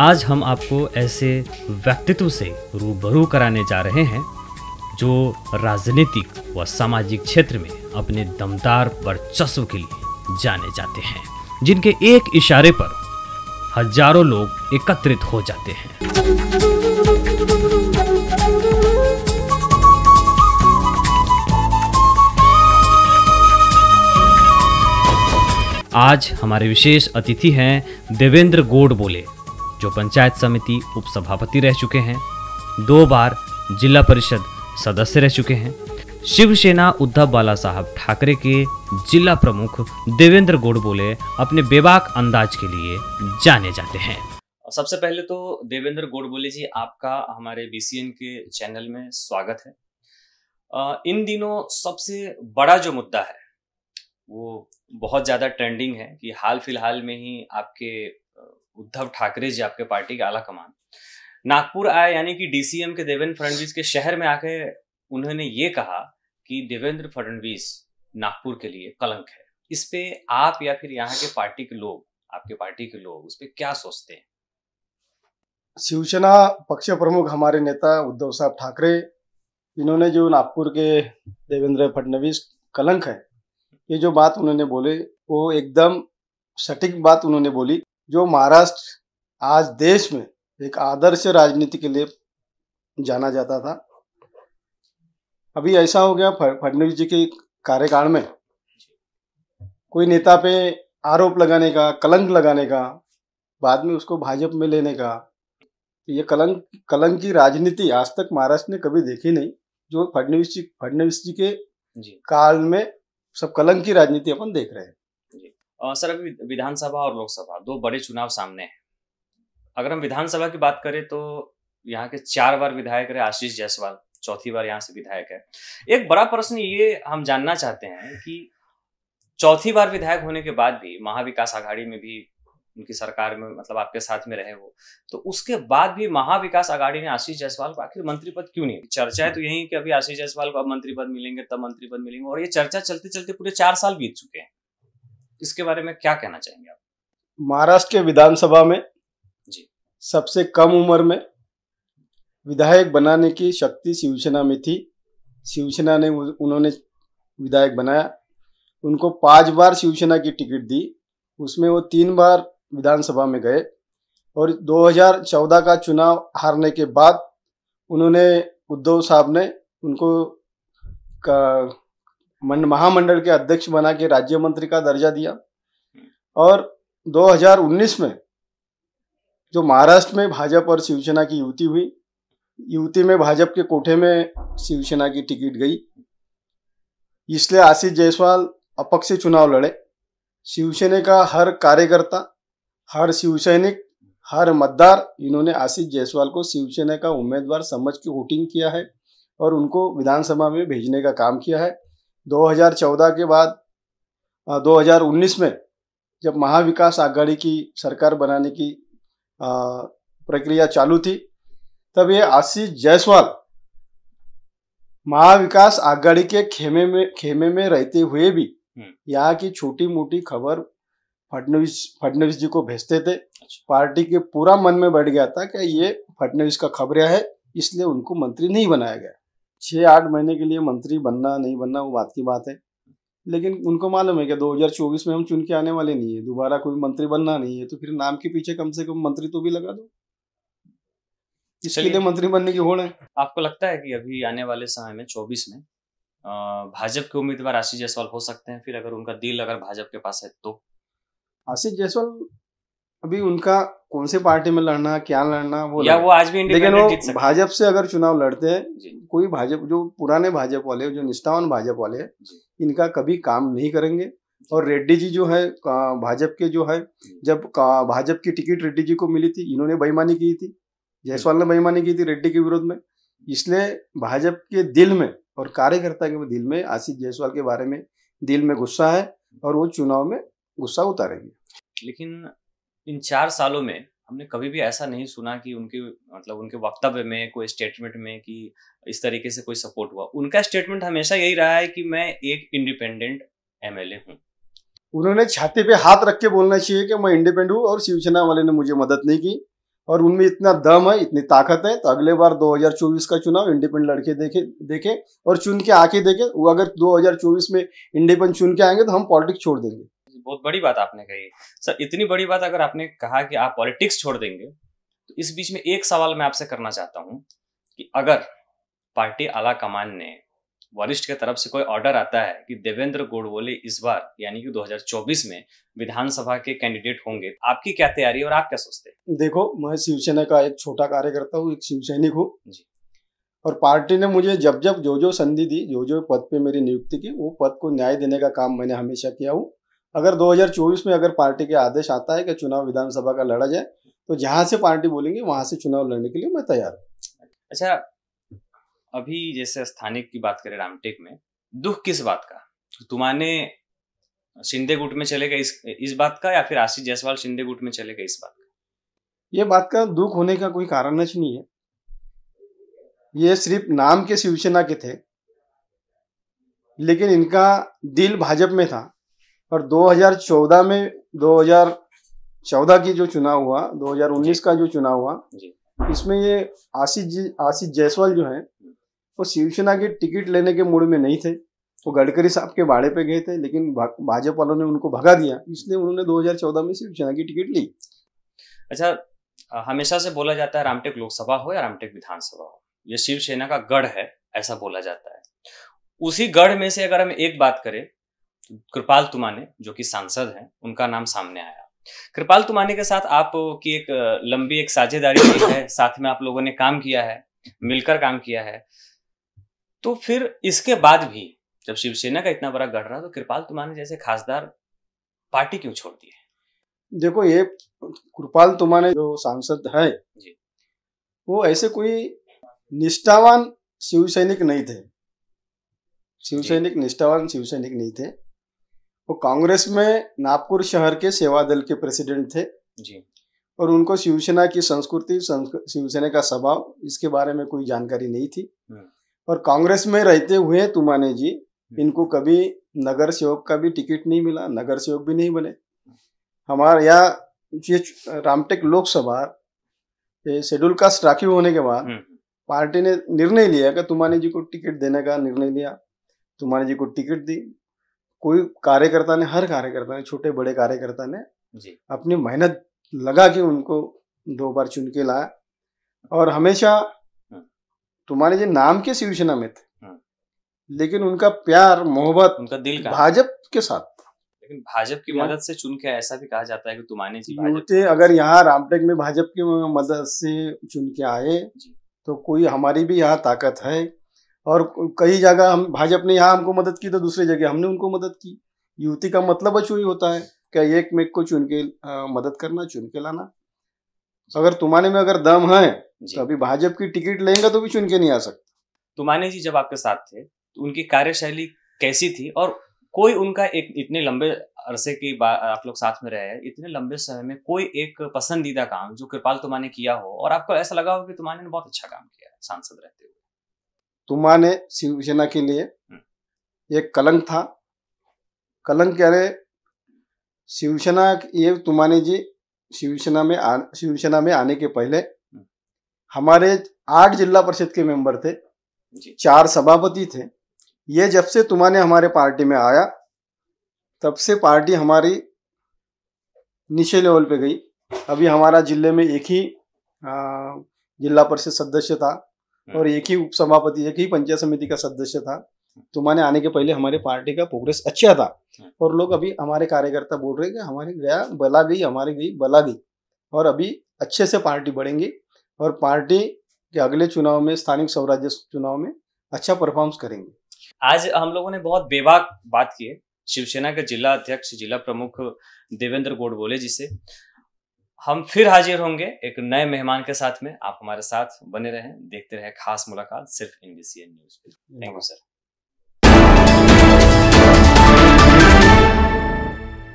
आज हम आपको ऐसे व्यक्तित्व से रूबरू कराने जा रहे हैं जो राजनीतिक व सामाजिक क्षेत्र में अपने दमदार वर्चस्व के लिए जाने जाते हैं जिनके एक इशारे पर हजारों लोग एकत्रित हो जाते हैं आज हमारे विशेष अतिथि हैं देवेंद्र गोड बोले जो पंचायत समिति उपसभापति रह चुके हैं दो बार जिला परिषद सदस्य रह चुके हैं शिवसेना उद्धव बाला साहब ठाकरे के जिला प्रमुख देवेंद्र गोडबोले अपने बेबाक अंदाज के लिए जाने जाते हैं सबसे पहले तो देवेंद्र गोडबोले जी आपका हमारे बी के चैनल में स्वागत है इन दिनों सबसे बड़ा जो मुद्दा है वो बहुत ज़्यादा ट्रेंडिंग है कि हाल फिलहाल में ही आपके उद्धव ठाकरे जी आपके पार्टी के आला कमान नागपुर आए यानी कि डीसीएम के देवेंद्र फडणवीस के शहर में आके उन्होंने ये कहा कि देवेंद्र फडणवीस नागपुर के लिए कलंक है इस पे आप या फिर यहाँ के पार्टी के लोग आपके पार्टी के लोग उस पर क्या सोचते हैं शिवसेना पक्ष प्रमुख हमारे नेता उद्धव साहब ठाकरे इन्होंने जो नागपुर के देवेंद्र फडणवीस कलंक है ये जो बात उन्होंने बोले वो एकदम सटीक बात उन्होंने बोली जो महाराष्ट्र आज देश में एक आदर्श राजनीति के लिए जाना जाता था अभी ऐसा हो गया फडनवीस जी के कार्यकाल में कोई नेता पे आरोप लगाने का कलंक लगाने का बाद में उसको भाजपा में लेने का ये कलंक कलंक की राजनीति आज तक महाराष्ट्र ने कभी देखी नहीं जो फडनवीस जी फडनवीस जी के काल में सब कलंक की राजनीति अपन देख रहे हैं सर अभी विधानसभा और लोकसभा दो बड़े चुनाव सामने हैं अगर हम विधानसभा की बात करें तो यहाँ के चार बार विधायक रहे आशीष जायसवाल चौथी बार यहाँ से विधायक है एक बड़ा प्रश्न ये हम जानना चाहते हैं कि चौथी बार विधायक होने के बाद भी महाविकास आघाड़ी में भी उनकी सरकार में मतलब आपके साथ में रहे वो तो उसके बाद भी महाविकास आघाड़ी ने आशीष जायसवाल को आखिर मंत्री पद क्यों नहीं चर्चा है तो यही कि अभी आशीष जायसवाल को अब मंत्री पद मिलेंगे तब मंत्री पद मिलेंगे और ये चर्चा चलते चलते पूरे चार साल बीत चुके हैं इसके बारे में क्या कहना चाहेंगे आप महाराष्ट्र के विधानसभा में जी सबसे कम उम्र में विधायक बनाने की शक्ति शिवसेना में थी शिवसेना ने उन्होंने विधायक बनाया उनको पांच बार शिवसेना की टिकट दी उसमें वो तीन बार विधानसभा में गए और 2014 का चुनाव हारने के बाद उन्होंने उद्धव साहब ने उनको का महामंडल के अध्यक्ष बना के राज्य मंत्री का दर्जा दिया हम्म। और 2019 में जो महाराष्ट्र में भाजपा और शिवसेना की युति हुई युति में भाजपा के कोठे में शिवसेना की टिकट गई इसलिए आशीष जायसवाल अपक्ष चुनाव लड़े शिवसेना का हर कार्यकर्ता हर शिवसैनिक हर मतदार इन्होंने आशीष जायसवाल को शिवसेना का उम्मीदवार समझ के वोटिंग किया है और उनको विधानसभा में भेजने का काम किया है 2014 के बाद 2019 में जब महाविकास आघाड़ी की सरकार बनाने की प्रक्रिया चालू थी तब ये आशीष जायसवाल महाविकास आघाड़ी के खेमे में खेमे में रहते हुए भी हम्म। यहाँ की छोटी मोटी खबर फडनवीस फडनवीस जी को भेजते थे पार्टी के पूरा मन में बैठ गया था कि ये फडनवीस का खबरिया है इसलिए उनको मंत्री नहीं बनाया गया छः आठ महीने के लिए मंत्री बनना नहीं बनना वो बात की बात है लेकिन उनको मालूम है कि 2024 में हम चुन के आने वाले नहीं है दोबारा कोई मंत्री बनना नहीं है तो फिर नाम के पीछे कम से कम मंत्री तो भी लगा दो इसके लिए मंत्री बनने की होड़ है आपको लगता है कि अभी आने वाले समय में चौबीस में भाजपा के उम्मीदवार आशीष जायसवाल हो सकते हैं फिर अगर उनका दिल अगर भाजपा के पास है तो आशीष जायसवाल अभी उनका कौन से पार्टी में लड़ना क्या लड़ना वो या वो आज भी लेकिन वो भाजपा से अगर चुनाव लड़ते हैं कोई भाजपा जो पुराने भाजपा वाले जो निष्ठावान भाजपा वाले इनका कभी काम नहीं करेंगे और रेड्डी जी जो है भाजपा के जो है जब भाजपा की टिकट रेड्डी जी को मिली थी इन्होंने बेईमानी की थी जायसवाल ने बेईमानी की थी रेड्डी के विरोध में इसलिए भाजपा के दिल में और कार्यकर्ता के दिल में आशीष जायसवाल के बारे में दिल में गुस्सा है और वो चुनाव में गुस्सा उतारेंगे लेकिन इन चार सालों में हमने कभी भी ऐसा नहीं सुना कि उनके मतलब उनके वक्तव्य में कोई स्टेटमेंट में कि इस तरीके से कोई सपोर्ट हुआ उनका स्टेटमेंट हमेशा यही रहा है कि मैं एक इंडिपेंडेंट एमएलए हूँ उन्होंने छाती पे हाथ रख के बोलना चाहिए कि मैं इंडिपेंडेंट हूँ और शिवसेना वाले ने मुझे मदद नहीं की और उनमें इतना दम है इतनी ताकत है तो अगले बार 2024 का चुनाव इंडिपेंडेंट लड़के देखे देखे और चुन के आके देखे वो अगर 2024 में इंडिपेंडेंट चुन के आएंगे तो हम पॉलिटिक्स छोड़ देंगे बहुत बड़ी बात आपने कही सर इतनी बड़ी बात अगर आपने कहा कि आप पॉलिटिक्स छोड़ देंगे तो इस बीच में एक सवाल मैं आपसे करना चाहता हूँ कि अगर पार्टी आला कमान ने वरिष्ठ के तरफ से कोई ऑर्डर आता है कि देवेंद्र गोडवोले इस बार यानी कि 2024 में विधानसभा के कैंडिडेट होंगे तो आपकी क्या तैयारी और आप क्या सोचते हैं देखो मैं शिवसेना का एक छोटा कार्यकर्ता हूँ एक शिवसैनिक हूँ जी और पार्टी ने मुझे जब जब जो जो संधि दी जो जो पद पे मेरी नियुक्ति की वो पद को न्याय देने का काम मैंने हमेशा किया हूँ अगर 2024 में अगर पार्टी के आदेश आता है कि चुनाव विधानसभा का लड़ा जाए तो जहां से पार्टी बोलेंगे वहां से चुनाव लड़ने के लिए मैं तैयार हूँ अच्छा अभी जैसे स्थानिक की बात करें रामटेक में दुख किस बात का तुम्हारे शिंदे गुट में चले गए इस इस बात का या फिर आशीष जायसवाल शिंदे गुट में चले गए इस बात का ये बात का दुख होने का कोई कारण नहीं है ये सिर्फ नाम के शिवसेना के थे लेकिन इनका दिल भाजपा में था और 2014 में 2014 की जो चुनाव हुआ 2019 का जो चुनाव हुआ इसमें ये आशीष जी आशीष जायसवाल जो है वो शिवसेना के टिकट लेने के मूड में नहीं थे वो गडकरी साहब के बाड़े पे गए थे लेकिन भाजपा वालों ने उनको भगा दिया इसलिए उन्होंने 2014 में शिवसेना की टिकट ली अच्छा हमेशा से बोला जाता है रामटेक लोकसभा हो या रामटेक विधानसभा हो ये शिवसेना का गढ़ है ऐसा बोला जाता है उसी गढ़ में से अगर हम एक बात करें कृपाल तुमाने जो कि सांसद हैं उनका नाम सामने आया कृपाल तुमाने के साथ आप की एक लंबी एक साझेदारी है साथ में आप लोगों ने काम किया है मिलकर काम किया है तो फिर इसके बाद भी जब शिवसेना का इतना बड़ा गढ़ रहा तो कृपाल तुमाने जैसे खासदार पार्टी क्यों छोड़ दी है देखो ये कृपाल तुमाने जो सांसद है जी। वो ऐसे कोई निष्ठावान शिव सैनिक नहीं थे शिव सैनिक निष्ठावान शिव सैनिक नहीं थे वो कांग्रेस में नागपुर शहर के सेवा दल के प्रेसिडेंट थे जी और उनको शिवसेना की संस्कृति शिवसेना का स्वभाव इसके बारे में कोई जानकारी नहीं थी हम्म। और कांग्रेस में रहते हुए तुमाने जी हम्म। इनको कभी नगर सेवक का भी टिकट नहीं मिला नगर सेवक भी नहीं बने हम्म। हमारे यहाँ ये रामटेक लोकसभा शेड्यूल कास्ट राखी होने के बाद पार्टी ने निर्णय लिया कि तुमाने जी को टिकट देने का निर्णय लिया तुम्हारे जी को टिकट दी कोई कार्यकर्ता ने हर कार्यकर्ता ने छोटे बड़े कार्यकर्ता ने जी अपनी मेहनत लगा के उनको दो बार चुन के लाया और हमेशा हाँ। तुम्हारे जो नाम के शिवसेना में थे हाँ। लेकिन उनका प्यार मोहब्बत उनका दिल का भाजप के साथ लेकिन भाजप की मदद से चुन के ऐसा भी कहा जाता है कि तुम्हारे जी अगर यहाँ रामटेक में भाजप की मदद से चुन के आए तो कोई हमारी भी यहाँ ताकत है और कई जगह हम भाजपा ने यहाँ हमको मदद की तो दूसरी जगह हमने उनको मदद की युवती का मतलब अच्छा ही होता है क्या एक मेक को चुन के मदद करना चुन के लाना तो अगर तुम्हारे में अगर दम है तो अभी भाजपा की टिकट लेंगे तो भी चुन के नहीं आ सकते तुम्हारे जी जब आपके साथ थे तो उनकी कार्यशैली कैसी थी और कोई उनका एक इतने लंबे अरसे की आप लोग साथ में रहे हैं इतने लंबे समय में कोई एक पसंदीदा काम जो कृपाल तुम्हारे किया हो और आपको ऐसा लगा हो कि ने बहुत अच्छा काम किया है सांसद रहते हुए तुम्मा ने शिवसेना के लिए हम्म। एक कलंक था कलंक कह रहे शिवसेना ये तुम्हाने जी शिवसेना में शिवसेना में आने के पहले हम्म। हमारे आठ जिला परिषद के मेंबर थे चार सभापति थे ये जब से तुम्हाने हमारे पार्टी में आया तब से पार्टी हमारी नीचे लेवल पे गई अभी हमारा जिले में एक ही जिला परिषद सदस्य था हाँ। और एक ही उप सभापति एक ही पंचायत समिति का सदस्य था तुम्हारे आने के पहले हमारे पार्टी का प्रोग्रेस अच्छा था हाँ। और लोग अभी हमारे कार्यकर्ता बोल रहे हैं कि हमारी गया बला गई हमारी गई बला गई और अभी अच्छे से पार्टी बढ़ेंगी और पार्टी के अगले चुनाव में स्थानीय स्वराज्य चुनाव में अच्छा परफॉर्मेंस करेंगे आज हम लोगों ने बहुत बेबाक बात की है शिवसेना के जिला अध्यक्ष जिला प्रमुख देवेंद्र गोड बोले जिसे हम फिर हाजिर होंगे एक नए मेहमान के साथ में आप हमारे साथ बने रहें देखते रहें खास मुलाकात सिर्फ एनबीसी न्यूज पे थैंक यू सर